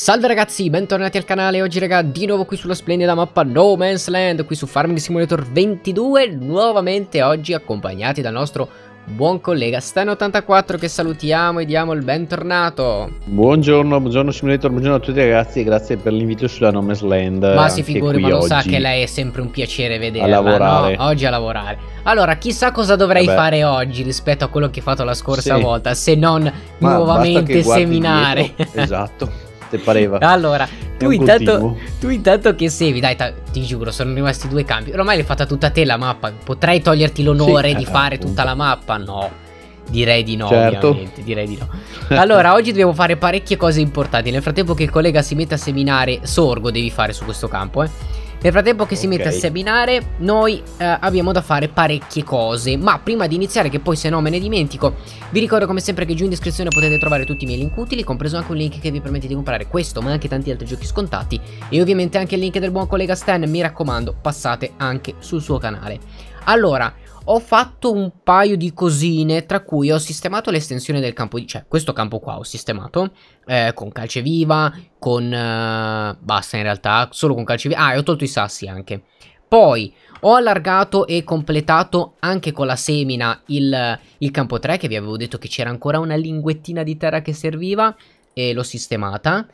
Salve ragazzi, bentornati al canale, oggi raga di nuovo qui sulla splendida mappa No Man's Land, qui su Farming Simulator 22, nuovamente oggi accompagnati dal nostro buon collega Stan84 che salutiamo e diamo il bentornato. Buongiorno, buongiorno Simulator, buongiorno a tutti ragazzi e grazie per l'invito sulla No Man's Land. Ma si figuri, ma lo sa che lei è sempre un piacere vederla. A lavorare. No, oggi a lavorare. Allora, chissà cosa dovrei Vabbè. fare oggi rispetto a quello che ho fatto la scorsa sì. volta, se non ma nuovamente seminare. Dietro, esatto. te pareva. Allora, tu intanto, tu intanto, che sei, dai, ti giuro, sono rimasti due campi. Ormai l'hai fatta tutta te la mappa. Potrei toglierti l'onore sì, di eh, fare appunto. tutta la mappa? No. Direi di no, certo. ovviamente, direi di no. Allora, oggi dobbiamo fare parecchie cose importanti. Nel frattempo che il collega si mette a seminare sorgo, devi fare su questo campo, eh. Nel frattempo che okay. si mette a seminare, noi eh, abbiamo da fare parecchie cose. Ma prima di iniziare, che poi se no me ne dimentico, vi ricordo come sempre che giù in descrizione potete trovare tutti i miei link utili, compreso anche un link che vi permette di comprare questo, ma anche tanti altri giochi scontati. E ovviamente anche il link del buon collega Stan, mi raccomando, passate anche sul suo canale. Allora, ho fatto un paio di cosine, tra cui ho sistemato l'estensione del campo, di, cioè questo campo qua ho sistemato eh, con calce viva, con... Eh, basta in realtà, solo con calce viva, ah e ho tolto i sassi anche. Poi ho allargato e completato anche con la semina il, il campo 3 che vi avevo detto che c'era ancora una linguettina di terra che serviva e l'ho sistemata.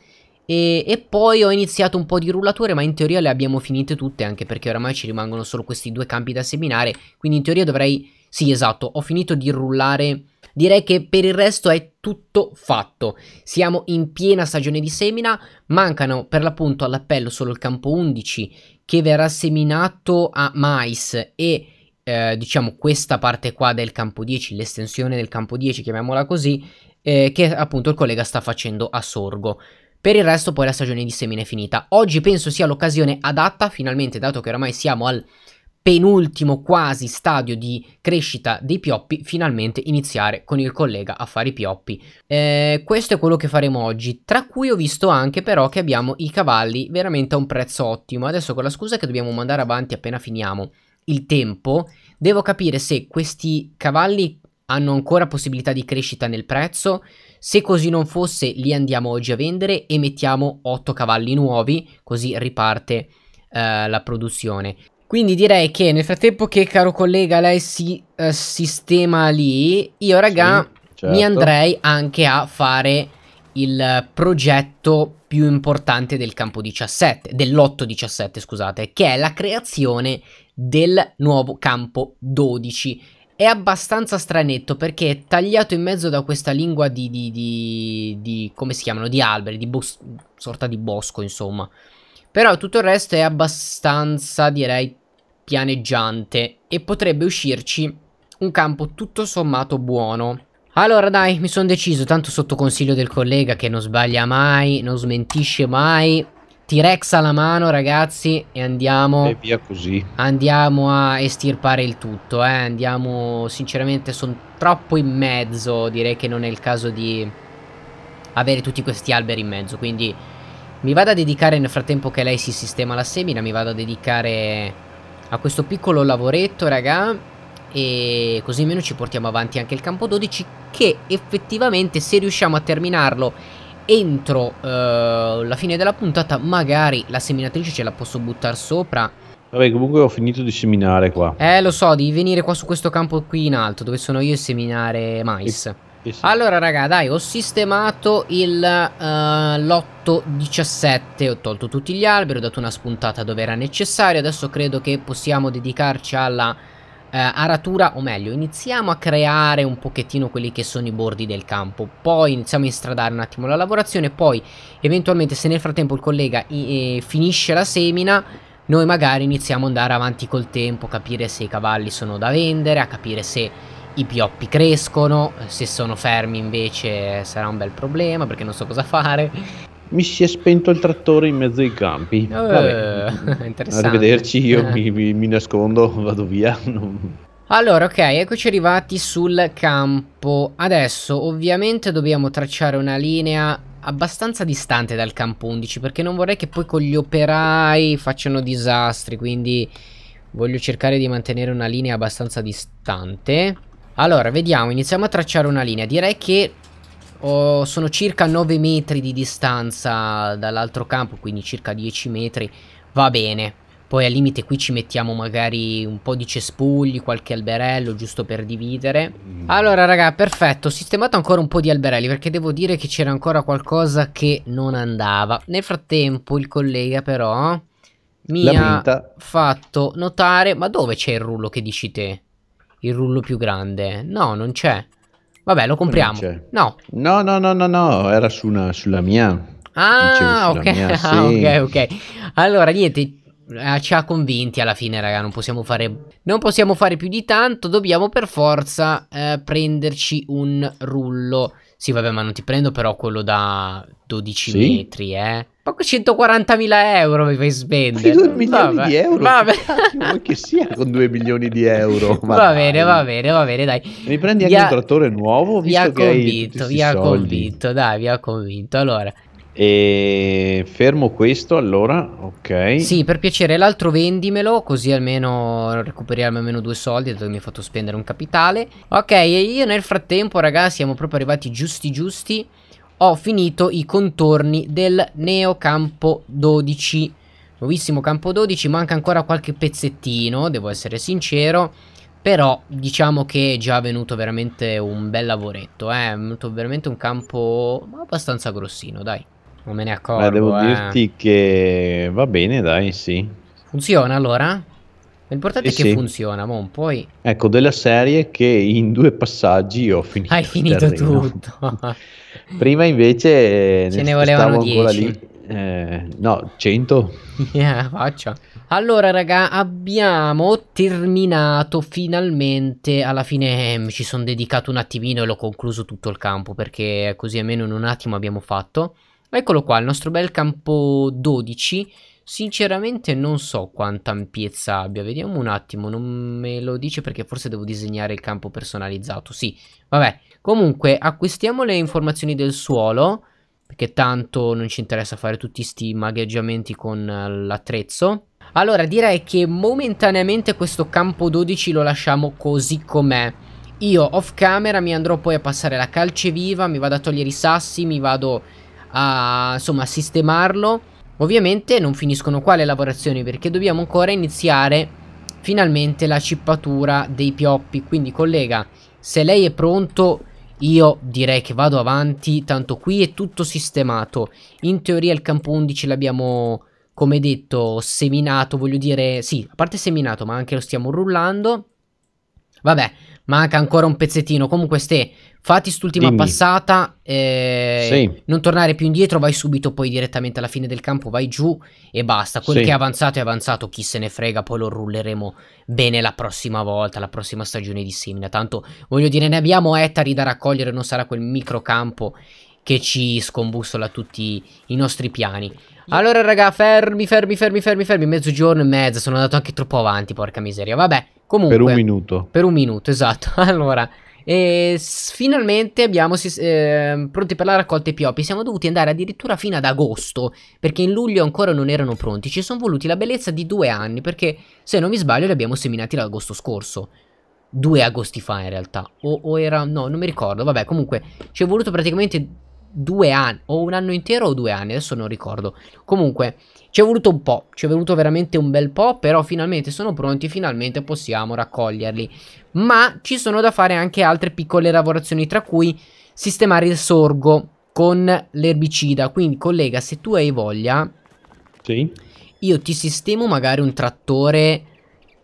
E, e, poi ho iniziato un po' di rullature ma in teoria le abbiamo finite tutte anche perché oramai ci rimangono solo questi due campi da seminare quindi in teoria dovrei... sì esatto ho finito di rullare direi che per il resto è tutto fatto siamo in piena stagione di semina mancano per l'appunto all'appello solo il campo 11 che verrà seminato a mais e eh, diciamo questa parte qua del campo 10 l'estensione del campo 10 chiamiamola così eh, che appunto il collega sta facendo a sorgo per il resto poi la stagione di Semin è finita. Oggi penso sia l'occasione adatta, finalmente, dato che oramai siamo al penultimo quasi stadio di crescita dei pioppi, finalmente iniziare con il collega a fare i pioppi. Eh, questo è quello che faremo oggi, tra cui ho visto anche però che abbiamo i cavalli veramente a un prezzo ottimo. Adesso con la scusa che dobbiamo mandare avanti appena finiamo il tempo, devo capire se questi cavalli hanno ancora possibilità di crescita nel prezzo se così non fosse, li andiamo oggi a vendere e mettiamo 8 cavalli nuovi, così riparte eh, la produzione. Quindi direi che nel frattempo che caro collega lei si eh, sistema lì, io raga sì, certo. mi andrei anche a fare il progetto più importante del campo 17, dell'8-17 scusate, che è la creazione del nuovo campo 12 è abbastanza stranetto perché è tagliato in mezzo da questa lingua di... di, di, di come si chiamano? Di alberi, di sorta di bosco insomma. Però tutto il resto è abbastanza, direi, pianeggiante e potrebbe uscirci un campo tutto sommato buono. Allora dai, mi sono deciso, tanto sotto consiglio del collega che non sbaglia mai, non smentisce mai, T-Rex alla mano, ragazzi, e andiamo. E via così. Andiamo a estirpare il tutto, eh. Andiamo, sinceramente, sono troppo in mezzo. Direi che non è il caso di avere tutti questi alberi in mezzo. Quindi mi vado a dedicare, nel frattempo che lei si sistema la semina, mi vado a dedicare a questo piccolo lavoretto, raga. E così almeno ci portiamo avanti anche il campo 12, che effettivamente, se riusciamo a terminarlo entro eh, la fine della puntata magari la seminatrice ce la posso buttare sopra. Vabbè, comunque ho finito di seminare qua. Eh, lo so, devi venire qua su questo campo qui in alto, dove sono io a seminare mais. E eh sì. Allora, raga, dai, ho sistemato il uh, lotto 17, ho tolto tutti gli alberi, ho dato una spuntata dove era necessario, adesso credo che possiamo dedicarci alla eh, aratura, o meglio, iniziamo a creare un pochettino quelli che sono i bordi del campo, poi iniziamo a instradare un attimo la lavorazione, poi eventualmente se nel frattempo il collega eh, finisce la semina, noi magari iniziamo ad andare avanti col tempo, capire se i cavalli sono da vendere, a capire se i pioppi crescono, se sono fermi invece sarà un bel problema perché non so cosa fare mi si è spento il trattore in mezzo ai campi. Eh, Vabbè. interessante. Arrivederci, io eh. mi, mi, mi, nascondo, vado via. Allora, ok, eccoci arrivati sul campo. Adesso, ovviamente, dobbiamo tracciare una linea abbastanza distante dal campo 11, perché non vorrei che poi con gli operai facciano disastri, quindi voglio cercare di mantenere una linea abbastanza distante. Allora, vediamo, iniziamo a tracciare una linea. Direi che ho, sono circa 9 metri di distanza dall'altro campo, quindi circa 10 metri. Va bene. Poi al limite qui ci mettiamo magari un po' di cespugli, qualche alberello, giusto per dividere. Mm. Allora raga, perfetto, ho sistemato ancora un po' di alberelli perché devo dire che c'era ancora qualcosa che non andava. Nel frattempo il collega però mi ha fatto notare... Ma dove c'è il rullo che dici te? Il rullo più grande? No, non c'è. Vabbè, lo compriamo. No. no. No, no, no, no, era su una, sulla mia. Ah, sulla okay. Mia, sì. ok, ok. Allora, niente, eh, ci ha convinti alla fine, raga. Non possiamo fare, non possiamo fare più di tanto. Dobbiamo per forza eh, prenderci un rullo. Sì, vabbè, ma non ti prendo però quello da 12 sì? metri, eh. Poco 140.000 euro mi fai spendere. 2 milioni vabbè. di euro? Vabbè. Cacchio, che sia con 2 milioni di euro. va dai. bene, va bene, va bene, dai. Mi prendi anche via, un trattore nuovo? Vi ha convinto, vi ha convinto, dai, vi ha convinto. Allora. E fermo questo allora, ok. Sì, per piacere, l'altro vendimelo, così almeno recuperiamo almeno due soldi, dato che mi hai fatto spendere un capitale. Ok, e io nel frattempo, ragazzi, siamo proprio arrivati giusti giusti ho finito i contorni del Neo Campo 12 Nuovissimo campo 12, manca ancora qualche pezzettino, devo essere sincero Però diciamo che è già venuto veramente un bel lavoretto, eh? è venuto veramente un campo abbastanza grossino, dai Non me ne accorgo, Beh, devo eh. dirti che va bene, dai, sì Funziona allora? L'importante eh è che sì. funziona, Mon, poi... Ecco, della serie che in due passaggi ho finito. Hai finito tutto. Prima invece... Eh, Ce ne, volevano 10. Eh, no, 100. Yeah, faccia. Allora, raga, abbiamo terminato finalmente. Alla fine eh, ci sono dedicato un attimino e l'ho concluso tutto il campo perché così almeno in un attimo abbiamo fatto. Eccolo qua, il nostro bel campo 12 Sinceramente non so quanta ampiezza abbia, vediamo un attimo, non me lo dice perché forse devo disegnare il campo personalizzato, sì, vabbè. Comunque acquistiamo le informazioni del suolo, perché tanto non ci interessa fare tutti questi magheggiamenti con eh, l'attrezzo. Allora direi che momentaneamente questo campo 12 lo lasciamo così com'è. Io off camera mi andrò poi a passare la calce viva, mi vado a togliere i sassi, mi vado a, insomma, a sistemarlo Ovviamente non finiscono qua le lavorazioni perché dobbiamo ancora iniziare finalmente la cippatura dei pioppi. Quindi collega, se lei è pronto io direi che vado avanti, tanto qui è tutto sistemato. In teoria il campo 11 l'abbiamo, come detto, seminato, voglio dire, sì, a parte seminato ma anche lo stiamo rullando. Vabbè, Manca ancora un pezzettino. Comunque, Ste, fatti st'ultima Dimmi. passata. Eh, sì. Non tornare più indietro. Vai subito poi direttamente alla fine del campo. Vai giù e basta. Quel sì. che è avanzato è avanzato. Chi se ne frega. Poi lo rulleremo bene la prossima volta. La prossima stagione di Simina. Tanto voglio dire, ne abbiamo ettari da raccogliere. Non sarà quel microcampo che ci scombussola tutti i nostri piani. Allora, raga, fermi, fermi, fermi, fermi, fermi. Mezzogiorno e mezzo. Sono andato anche troppo avanti. Porca miseria. Vabbè. Comunque, per un minuto. Per un minuto, esatto. Allora, e finalmente abbiamo eh, pronti per la raccolta piopi. Siamo dovuti andare addirittura fino ad agosto, perché in luglio ancora non erano pronti. Ci sono voluti la bellezza di due anni, perché se non mi sbaglio li abbiamo seminati l'agosto scorso. Due agosti fa in realtà. O, o, era... no, non mi ricordo. Vabbè, comunque ci è voluto praticamente due anni, o un anno intero o due anni, adesso non ricordo. Comunque, ci è voluto un po', ci è voluto veramente un bel po', però finalmente sono pronti, finalmente possiamo raccoglierli. Ma ci sono da fare anche altre piccole lavorazioni, tra cui sistemare il sorgo con l'erbicida. Quindi, collega, se tu hai voglia... Sì. Io ti sistemo magari un trattore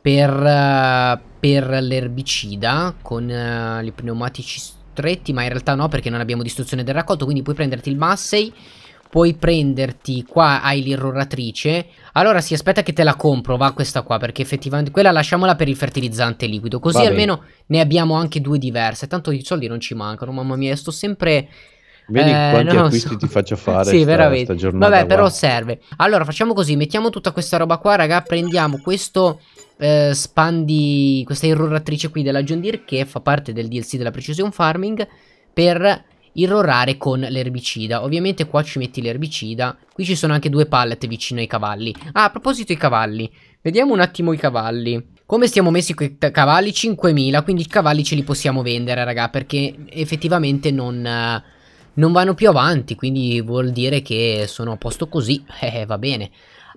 per, eh, per l'erbicida con uh, i pneumatici tretti, ma in realtà no perché non abbiamo distruzione del raccolto, quindi puoi prenderti il Massey, puoi prenderti, qua hai l'irroratrice, allora sì aspetta che te la compro, va questa qua perché effettivamente quella lasciamola per il fertilizzante liquido, così va almeno bene. ne abbiamo anche due diverse, tanto i soldi non ci mancano, mamma mia sto sempre... Vedi eh, quanti acquisti so. ti faccio fare Sì, sta, veramente sta Vabbè, wow. però serve Allora, facciamo così Mettiamo tutta questa roba qua, raga Prendiamo questo eh, spandi questa irroratrice qui della John Deere che fa parte del DLC della Precision Farming per irrorare con l'erbicida. Ovviamente qua ci metti l'erbicida. Qui ci sono anche due pallet vicino ai cavalli. Ah, a proposito i cavalli. Vediamo un attimo i cavalli. Come stiamo messi con i cavalli? 5.000, quindi i cavalli ce li possiamo vendere, raga, perché effettivamente non... Non vanno più avanti, quindi vuol dire che sono a posto così. Eh, va bene.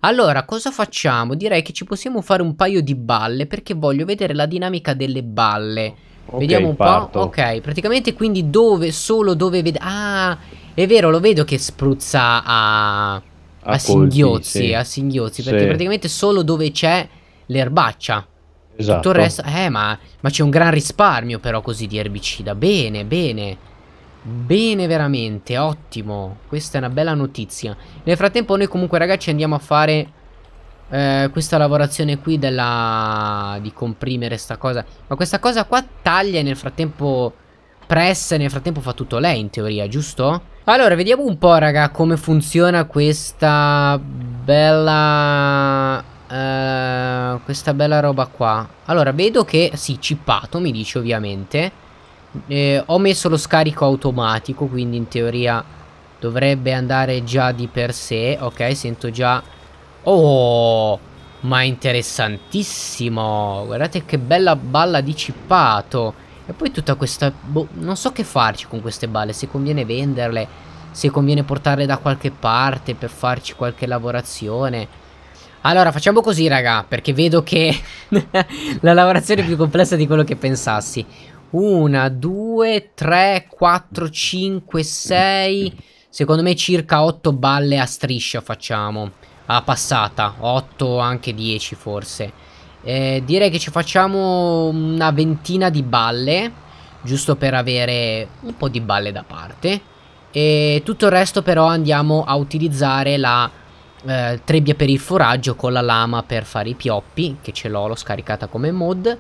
Allora, cosa facciamo? Direi che ci possiamo fare un paio di balle perché voglio vedere la dinamica delle balle. Okay, Vediamo un parto. po'. Ok, praticamente quindi dove, solo dove vede... Ah, è vero, lo vedo che spruzza a... A, a colpi, singhiozzi, sì. a singhiozzi, perché sì. praticamente solo dove c'è l'erbaccia. Esatto. Tutto il esatto. resto... Eh, ma, ma c'è un gran risparmio però così di erbicida. Bene, bene. Bene veramente, ottimo Questa è una bella notizia Nel frattempo noi comunque ragazzi andiamo a fare eh, Questa lavorazione qui della... Di comprimere sta cosa Ma questa cosa qua taglia e nel frattempo Pressa e nel frattempo fa tutto lei in teoria, giusto? Allora, vediamo un po' raga come funziona questa bella... Eh, questa bella roba qua Allora, vedo che... Sì, cippato mi dice ovviamente eh, ho messo lo scarico automatico, quindi in teoria dovrebbe andare già di per sé. Ok, sento già... Oh, ma interessantissimo. Guardate che bella balla di cippato. E poi tutta questa... Boh, non so che farci con queste balle, se conviene venderle, se conviene portarle da qualche parte per farci qualche lavorazione. Allora facciamo così raga perché vedo che la lavorazione è più complessa di quello che pensassi una, due, tre, quattro, cinque, sei... Secondo me circa otto balle a striscia facciamo. A passata, Otto, anche dieci forse. Eh, direi che ci facciamo una ventina di balle, giusto per avere un po' di balle da parte. E tutto il resto però andiamo a utilizzare la eh, trebbia per il foraggio con la lama per fare i pioppi, che ce l'ho, l'ho scaricata come mod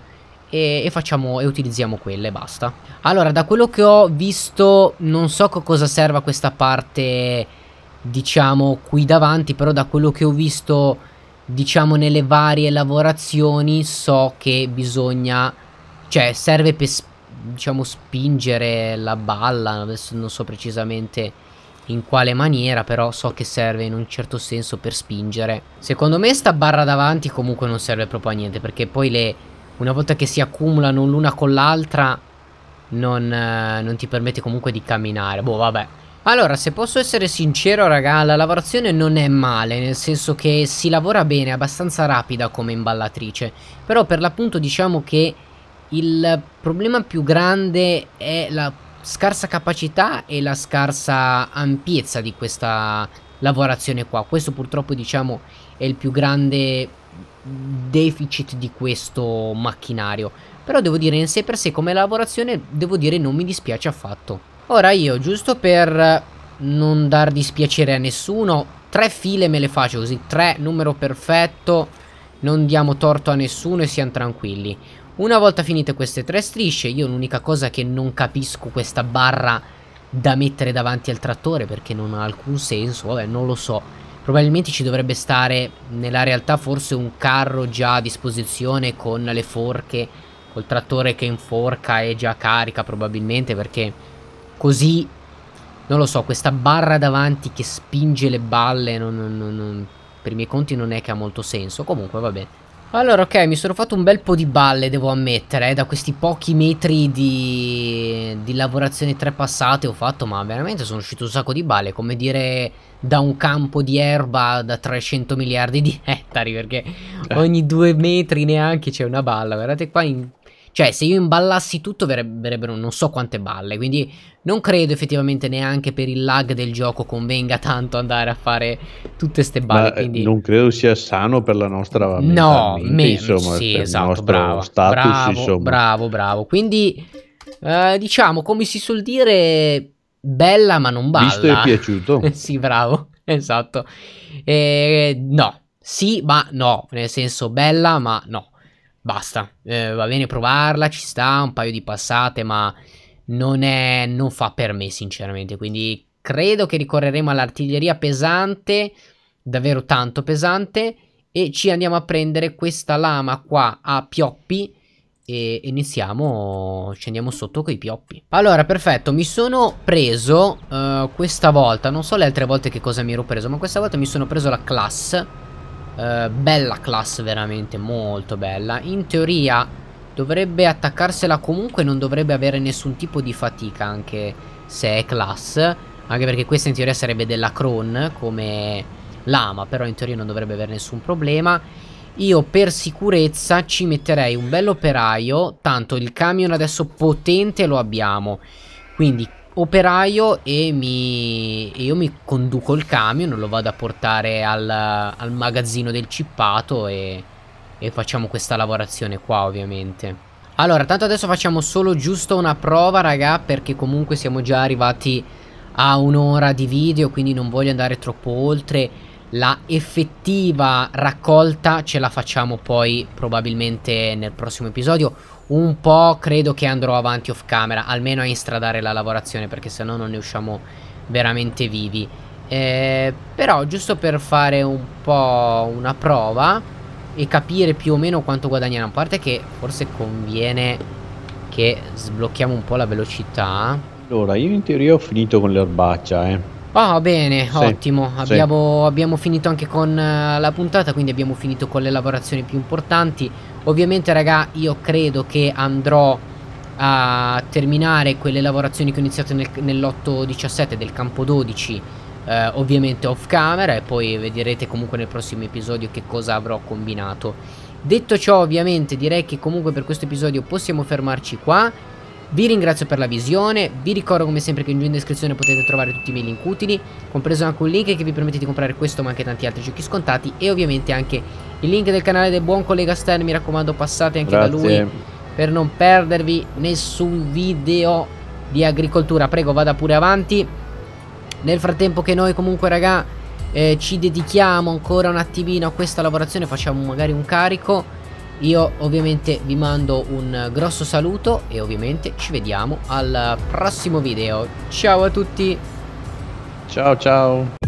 e, e, facciamo, e utilizziamo quelle, basta. Allora, da quello che ho visto, non so cosa serva questa parte, diciamo, qui davanti, però da quello che ho visto, diciamo, nelle varie lavorazioni, so che bisogna, cioè, serve per, diciamo, spingere la balla, adesso non so precisamente in quale maniera però so che serve in un certo senso per spingere secondo me sta barra davanti comunque non serve proprio a niente perché poi le una volta che si accumulano l'una con l'altra non, eh, non, ti permette comunque di camminare Boh vabbè Allora se posso essere sincero raga la lavorazione non è male Nel senso che si lavora bene è abbastanza rapida come imballatrice Però per l'appunto diciamo che il problema più grande è la scarsa capacità e la scarsa ampiezza di questa lavorazione qua Questo purtroppo diciamo è il più grande deficit di questo macchinario. Però devo dire in sé per sé come lavorazione devo dire non mi dispiace affatto. Ora io giusto per non dar dispiacere a nessuno tre file me le faccio così tre numero perfetto non diamo torto a nessuno e siamo tranquilli. Una volta finite queste tre strisce io l'unica cosa che non capisco questa barra da mettere davanti al trattore perché non ha alcun senso, vabbè non lo so. Probabilmente ci dovrebbe stare nella realtà forse un carro già a disposizione con le forche, col trattore che inforca e già carica probabilmente perché così, non lo so, questa barra davanti che spinge le balle non, non, non, per i miei conti non è che ha molto senso. Comunque va bene. Allora, ok, mi sono fatto un bel po' di balle, devo ammettere, eh, da questi pochi metri di, di lavorazione trepassate ho fatto, ma veramente sono uscito un sacco di balle, come dire da un campo di erba da 300 miliardi di ettari, perché eh. ogni due metri neanche c'è una balla, guardate qua in cioè, se io imballassi tutto verrebbero non so quante balle, quindi non credo effettivamente neanche per il lag del gioco convenga tanto andare a fare tutte ste balle. Ma eh, quindi... Non credo sia sano per la nostra No, me... insomma, sì, esatto, bravo, status, bravo, insomma. bravo, bravo. Quindi, eh, diciamo, come si suol dire, bella ma non balla. Visto è piaciuto. sì, bravo, esatto. Eh, no, sì, ma no, nel senso bella ma no basta. Eh, va bene provarla, ci sta, un paio di passate, ma non, è, non fa per me sinceramente. Quindi credo che ricorreremo all'artiglieria pesante, davvero tanto pesante, e ci andiamo a prendere questa lama qua a pioppi e iniziamo, ci andiamo sotto con i pioppi Allora perfetto, mi sono preso uh, questa volta, non so le altre volte che cosa mi ero preso Ma questa volta mi sono preso la class eh, bella class veramente, molto bella. In teoria dovrebbe attaccarsela comunque, non dovrebbe avere nessun tipo di fatica anche se è class. Anche perché questa in teoria sarebbe della cron come lama, però in teoria non dovrebbe avere nessun problema. Io per sicurezza ci metterei un bell'operaio, tanto il camion adesso potente lo abbiamo. Quindi operaio e, mi, e io mi conduco il camion, lo vado a portare al, al magazzino del cippato e, e facciamo questa lavorazione qua ovviamente. Allora, tanto adesso facciamo solo giusto una prova, raga, perché comunque siamo già arrivati a un'ora di video, quindi non voglio andare troppo oltre. La effettiva raccolta ce la facciamo poi probabilmente nel prossimo episodio un po' credo che andrò avanti off camera, almeno a instradare la lavorazione perché se no non ne usciamo veramente vivi. Eh, però giusto per fare un po' una prova e capire più o meno quanto guadagniamo, a parte che forse conviene che sblocchiamo un po' la velocità. Allora, io in teoria ho finito con l'erbaccia, eh. Oh bene, sì, ottimo. Abbiamo, sì. abbiamo, finito anche con eh, la puntata, quindi abbiamo finito con le lavorazioni più importanti. Ovviamente, raga, io credo che andrò a terminare quelle lavorazioni che ho iniziato nel, nell'8-17 del campo 12, uh, eh, ovviamente off camera, e poi vedrete comunque nel prossimo episodio che cosa avrò combinato. Detto ciò, ovviamente, direi che comunque per questo episodio possiamo fermarci qua. Vi ringrazio per la visione, vi ricordo come sempre che in giù in descrizione potete trovare tutti i miei link utili, compreso anche un link che vi permette di comprare questo ma anche tanti altri giochi scontati e ovviamente anche il link del canale del buon collega Stern, mi raccomando passate anche Grazie. da lui per non perdervi nessun video di agricoltura, prego vada pure avanti. Nel frattempo che noi comunque raga eh, ci dedichiamo ancora un attimino a questa lavorazione, facciamo magari un carico io ovviamente vi mando un grosso saluto e ovviamente ci vediamo al prossimo video. Ciao a tutti! Ciao ciao!